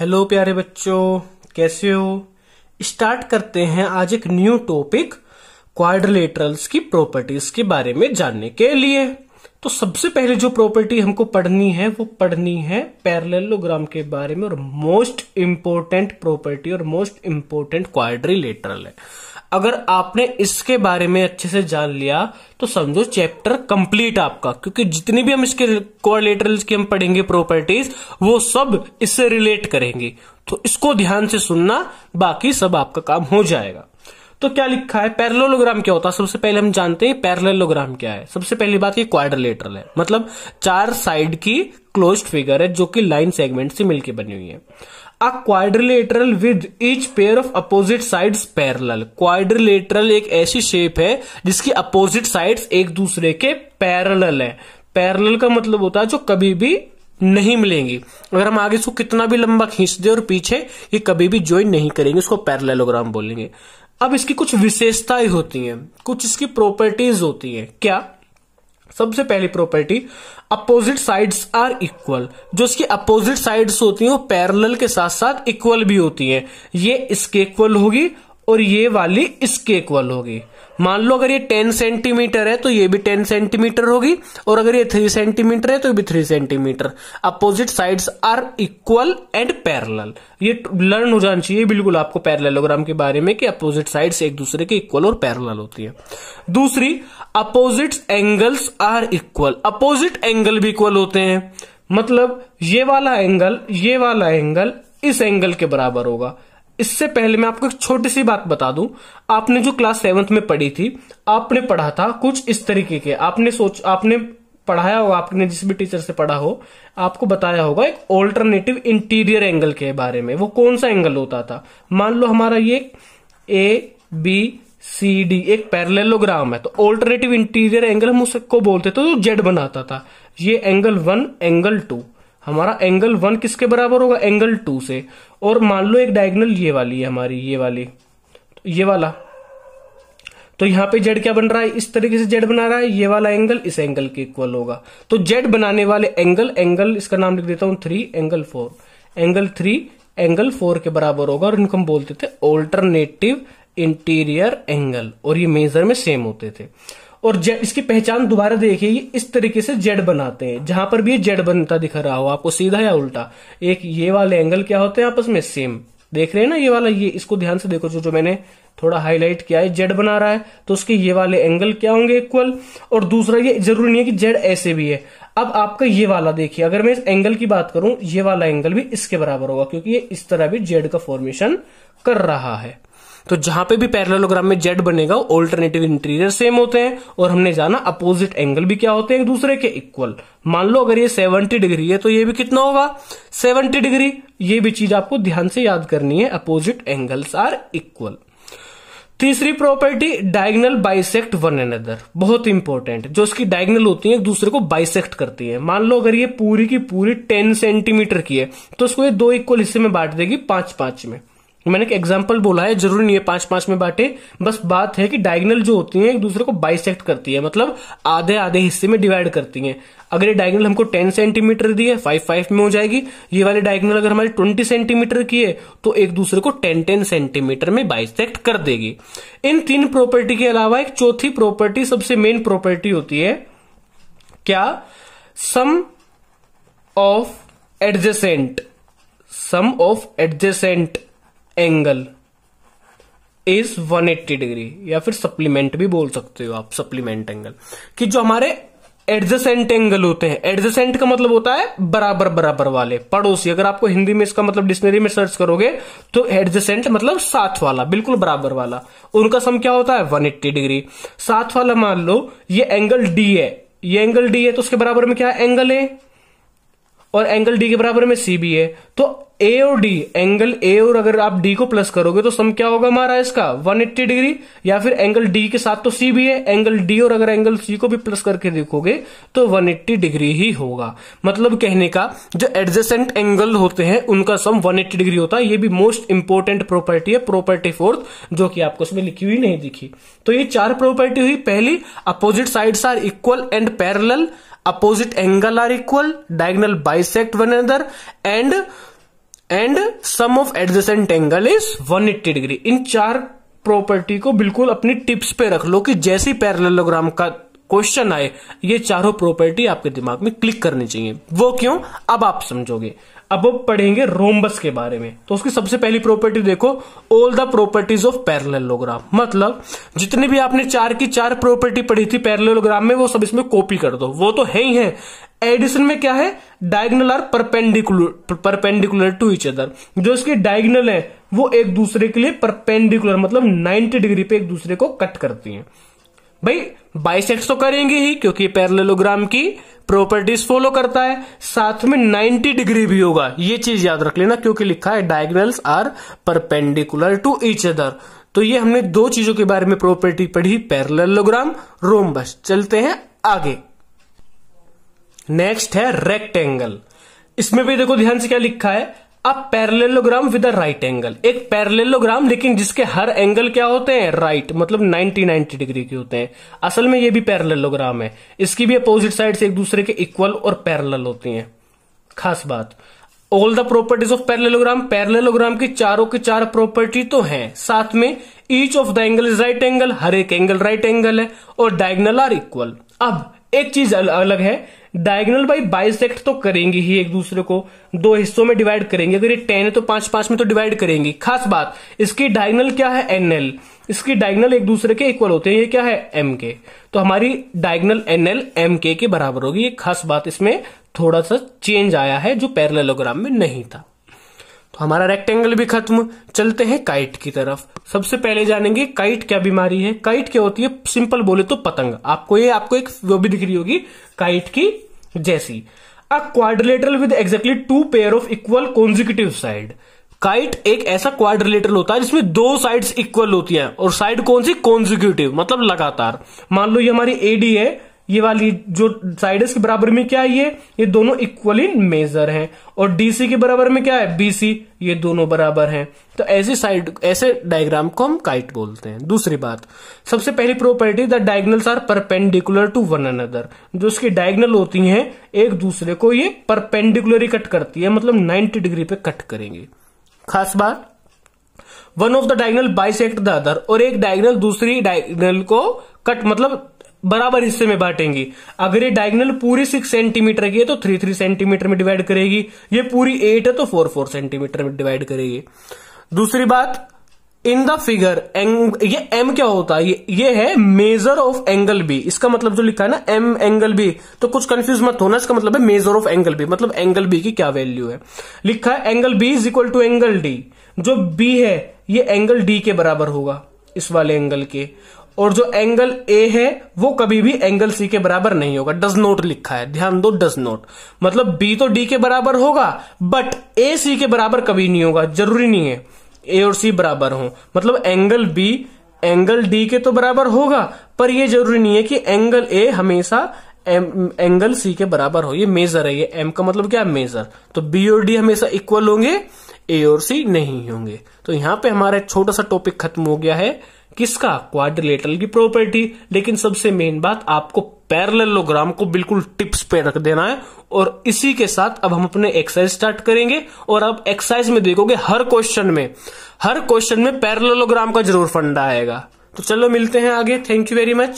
hello प्यारे बच्चों कैसे हो स्टार्ट करते हैं आज एक न्यू टॉपिक क्वाड्रिलेटरल्स की प्रॉपर्टीज के बारे में जानने के लिए तो सबसे पहले जो प्रॉपर्टी हमको पढ़नी है वो पढ़नी है पैरेललोग्राम के बारे में और मोस्ट इंपॉर्टेंट प्रॉपर्टी और मोस्ट इम्पोर्टेंट क्वाड्रिलेटरल है अगर आपने इसके बारे में अच्छे से जान लिया तो समझो चैप्टर कंप्लीट आपका क्योंकि जितनी भी हम इसके कोरिलेटरल्स की हम पढ़ेंगे प्रॉपर्टीज वो सब इससे रिलेट करेंगे तो इसको ध्यान से सुनना बाकी सब आपका काम हो जाएगा तो क्या लिखा है पैरलोलोग्राम क्या होता है सबसे पहले हम जानते हैं पैरलोलोग्राम क्या है सबसे पहली बात ये क्वाड्रिलेटरल है मतलब चार साइड की क्लोज्ड फिगर है जो कि लाइन सेगमेंट से मिलकर बनी हुई है a quadrilateral with each pair of opposite sides parallel quadrilateral एक ऐसी शेप है जिसकी अपोजिट साइड्स एक दूसरे के पैरेलल है पैरेलल का मतलब होता है जो कभी भी नहीं मिलेंगी अगर हम आगे इसको कितना भी लंबा खींच दे और पीछे ये कभी भी ज्वाइन नहीं करेंगे इसको पैरलोग्राम बोलेंगे अब इसकी कुछ विशेषताएं होती हैं कुछ इसकी प्रॉपर्टीज होती हैं क्या सबसे पहली property opposite sides are equal जो इसकी अपोजिट साइड्स होती हैं वो पैरेलल के साथ साथ इक्वल भी होती हैं ये इसके इक्वल होगी और ये वाली इसके इक्वल होगी मान लो अगर ये टेन सेंटीमीटर है तो ये भी टेन सेंटीमीटर होगी और अगर ये थ्री सेंटीमीटर है तो ये भी three centimetre opposite sides are equal and parallel ये लर्न हो जाना चाहिए बिल्कुल आपको पैरेललोग्राम के बारे में कि अपोजिट साइड्स एक दूसरे के इक्वल और पैरेलल होती है दूसरी opposite angles are equal opposite angle भी इक्वल होते हैं मतलब ये वाला एंगल ये वाला एंगल इस एंगल के बराबर होगा इससे पहले मैं आपको एक छोटी सी बात बता दूं आपने जो क्लास सेवन्थ में पढ़ी थी आपने पढ़ा था कुछ इस तरीके के आपने सोच आपने पढ़ाया होगा आपने जिस भी टीचर से पढ़ा हो आपको बताया होगा एक ऑल्टरनेटिव इंटीरियर एंगल के बारे में वो कौन सा एंगल होता था मान लो हमारा ये ए बी सी डी एक पैरलेलोग्राम है तो ऑल्टरनेटिव इंटीरियर एंगल हम उसको बोलते थे तो जेड बनाता था ये एंगल वन एंगल टू हमारा एंगल वन किसके बराबर होगा एंगल टू से और मान लो एक डायगनल ये वाली है हमारी ये वाली ये वाला तो यहाँ पे जेड क्या बन रहा है इस तरीके से जेड बना रहा है ये वाला एंगल इस एंगल के इक्वल होगा तो जेड बनाने वाले एंगल एंगल इसका नाम लिख देता हूं three angle four angle three angle four के बराबर होगा और इनको हम बोलते थे ऑल्टरनेटिव इंटीरियर एंगल और ये मेजर में सेम होते थे और जेड इसकी पहचान दोबारा देखिए इस तरीके से जेड बनाते हैं जहां पर भी ये जेड बनता दिख रहा हो आपको सीधा या उल्टा एक ये वाले एंगल क्या होते हैं आपस में सेम देख रहे हैं ना ये वाला ये इसको ध्यान से देखो जो जो मैंने थोड़ा हाईलाइट किया है जेड बना रहा है तो उसके ये वाले एंगल क्या होंगे इक्वल और दूसरा ये जरूरी नहीं है कि जेड ऐसे भी है अब आपका ये वाला देखिए अगर मैं इस एंगल की बात करूं ये वाला एंगल भी इसके बराबर होगा क्योंकि ये इस तरह भी जेड का फॉर्मेशन कर रहा है तो जहां पे भी पैरलोग्राम में जेड बनेगा ऑल्टरनेटिव इंटीरियर सेम होते हैं और हमने जाना अपोजिट एंगल भी क्या होते हैं एक दूसरे के इक्वल मान लो अगर ये 70 डिग्री है तो ये भी कितना होगा 70 डिग्री ये भी चीज आपको ध्यान से याद करनी है अपोजिट एंगल्स आर इक्वल तीसरी property diagonal bisect one and other बहुत इंपॉर्टेंट जो उसकी डायगनल होती है एक दूसरे को बाइसेक्ट करती है मान लो अगर ये पूरी की पूरी टेन सेंटीमीटर की है तो उसको ये दो इक्वल हिस्से में बांट देगी पांच पांच में मैंने एक एग्जाम्पल बोला है जरूरी नहीं है पांच पांच में बांटे बस बात है कि डायगनल जो होती है एक दूसरे को बाइसेक्ट करती है मतलब आधे आधे हिस्से में डिवाइड करती है अगर ये डायगनल हमको टेन सेंटीमीटर दी है फाइव फाइव में हो जाएगी ये वाली डायगनल अगर हमारी ट्वेंटी सेंटीमीटर की है तो एक दूसरे को टेन टेन सेंटीमीटर में बाइसेक्ट कर देगी इन तीन प्रॉपर्टी के अलावा एक चौथी प्रॉपर्टी सबसे मेन प्रॉपर्टी होती है क्या sum of adjacent sum of adjacent angle is 180 degree या फिर सप्लीमेंट भी बोल सकते हो आप सप्लीमेंट एंगल कि जो हमारे एडजेसेंट एंगल होते हैं एडजेसेंट का मतलब होता है बराबर बराबर वाले पड़ोसी अगर आपको हिंदी में इसका मतलब डिक्शनरी में सर्च करोगे तो एडजेसेंट मतलब साथ वाला बिल्कुल बराबर वाला उनका सम क्या होता है 180 डिग्री साथ वाला मान लो ये एंगल डी है ये एंगल डी है तो उसके बराबर में क्या है एंगल ए और एंगल डी के बराबर में सी बी है तो ए और डी एंगल ए और अगर आप डी को प्लस करोगे तो सम क्या होगा हमारा इसका 180 डिग्री या फिर एंगल डी के साथ तो सी भी है एंगल डी और अगर एंगल सी को भी प्लस करके देखोगे तो 180 डिग्री ही होगा मतलब कहने का जो एडजेसेंट एंगल होते हैं उनका सम 180 डिग्री होता है ये भी मोस्ट इंपॉर्टेंट प्रॉपर्टी है प्रॉपर्टी फोर्थ जो कि आपको इसमें लिखी हुई नहीं दिखी तो ये चार प्रॉपर्टी हुई पहली opposite sides are equal and parallel opposite angle are equal diagonal bisect one other and and sum of adjacent angle is 180 degree इन चार प्रॉपर्टी को बिल्कुल अपनी टिप्स पे रख लो कि जैसे पैरेललोग्राम का क्वेश्चन आए ये चारों प्रॉपर्टी आपके दिमाग में क्लिक करनी चाहिए वो क्यों अब आप समझोगे अब वो पढ़ेंगे रोमबस के बारे में तो उसकी सबसे पहली प्रॉपर्टी देखो all the properties of parallelogram मतलब जितने भी आपने चार की चार प्रॉपर्टी पढ़ी थी पैरेललोग्राम में वो सब इसमें कॉपी कर दो वो तो है ही है एडिशन में क्या है diagonal are perpendicular perpendicular to each other जो इसके डायगनल है वो एक दूसरे के लिए परपेंडिकुलर मतलब 90 डिग्री पे एक दूसरे को कट करती हैं भाई बाइसेक्स तो करेंगे ही क्योंकि पैरलेलोग्राम की प्रॉपर्टीज फॉलो करता है साथ में 90 डिग्री भी होगा ये चीज याद रख लेना क्योंकि लिखा है diagonals are perpendicular to each other तो ये हमने दो चीजों के बारे में प्रॉपर्टी पढ़ी पैरलेलोग्राम रोमबस चलते हैं आगे नेक्स्ट है रेक्टेंगल इसमें भी देखो ध्यान से क्या लिखा है अब parallelogram with a right angle एक पैरलेलोग्राम लेकिन जिसके हर एंगल क्या होते हैं राइट right, मतलब 90 90 डिग्री के होते हैं असल में ये भी पैरलेलोग्राम है इसकी भी अपोजिट साइड से एक दूसरे के इक्वल और पैरेलल होती हैं खास बात all the properties of parallelogram parallelogram की चारों की चार प्रॉपर्टी तो है साथ में each of the angle is right angle हर एक एंगल राइट एंगल है और डायगनल आर इक्वल अब एक चीज अलग है डायगोनल बाई बाइसेक्ट तो करेंगे ही एक दूसरे को दो हिस्सों में डिवाइड करेंगे अगर ये टेन है तो पांच पांच में तो डिवाइड करेंगे खास बात इसकी डायगोनल क्या है एन एल इसकी डायगोनल एक दूसरे के इक्वल होते हैं ये क्या है एम के तो हमारी डायगोनल एन एल एम के बराबर होगी ये खास बात इसमें थोड़ा सा चेंज आया है जो पैरलोग्राम में नहीं था तो हमारा रेक्टेंगल भी खत्म चलते हैं काइट की तरफ सबसे पहले जानेंगे काइट क्या बीमारी है काइट क्या होती है सिंपल बोले तो पतंग आपको ये आपको एक वो भी दिख रही होगी काइट की जैसी a quadrilateral with exactly two pair of equal consecutive side kite एक ऐसा क्वाड्रिलेटरल होता है जिसमें दो साइड्स इक्वल होती हैं और साइड कौन सी कॉन्जिक्यूटिव मतलब लगातार मान लो ये हमारी एडी है ये वाली जो साइड के बराबर में क्या है ये ये दोनों इक्वली मेजर हैं और डीसी के बराबर में क्या है बीसी ये दोनों बराबर हैं तो ऐसे साइड ऐसे डायग्राम को हम काइट बोलते हैं दूसरी बात सबसे पहली property the diagonals are perpendicular to one another जो उसकी डायगनल होती हैं एक दूसरे को ये परपेंडिकुलर कट करती है मतलब नाइन्टी डिग्री पे कट करेंगे खास बात one of the diagonal bisect the other और एक डायगनल दूसरी डायगनल को कट मतलब बराबर हिस्से में बांटेंगी अगर ये डायगनल पूरी सिक्स सेंटीमीटर की है तो थ्री थ्री सेंटीमीटर में डिवाइड करेगी ये पूरी एट है तो फोर फोर सेंटीमीटर में डिवाइड करेगी दूसरी बात इन द फिगर ये एम क्या होता है ये, ये है मेजर ऑफ एंगल बी इसका मतलब जो लिखा है ना एम एंगल बी तो कुछ कंफ्यूज मत होना इसका मतलब है मेजर ऑफ एंगल बी मतलब एंगल बी की क्या वैल्यू है लिखा है angle B is equal to angle D जो बी है ये एंगल डी के बराबर होगा इस वाले एंगल के और जो एंगल ए है वो कभी भी एंगल सी के बराबर नहीं होगा डज नोट लिखा है ध्यान दो डज नोट मतलब बी तो डी के बराबर होगा बट ए सी के बराबर कभी नहीं होगा जरूरी नहीं है ए और सी बराबर हो मतलब एंगल बी एंगल डी के तो बराबर होगा पर यह जरूरी नहीं है कि एंगल ए हमेशा एम, एंगल सी के बराबर हो ये मेजर है ये एम का मतलब क्या मेजर तो बी और डी हमेशा इक्वल होंगे ए और सी नहीं होंगे तो यहां पे हमारा छोटा सा टॉपिक खत्म हो गया है किसका क्वाड्रिलेटरल की प्रॉपर्टी लेकिन सबसे मेन बात आपको पैरलोग्राम को बिल्कुल टिप्स पे रख देना है और इसी के साथ अब हम अपने एक्सरसाइज स्टार्ट करेंगे और अब एक्सरसाइज में देखोगे हर क्वेश्चन में हर क्वेश्चन में पैरलोग्राम का जरूर फंडा आएगा तो चलो मिलते हैं आगे थैंक यू वेरी मच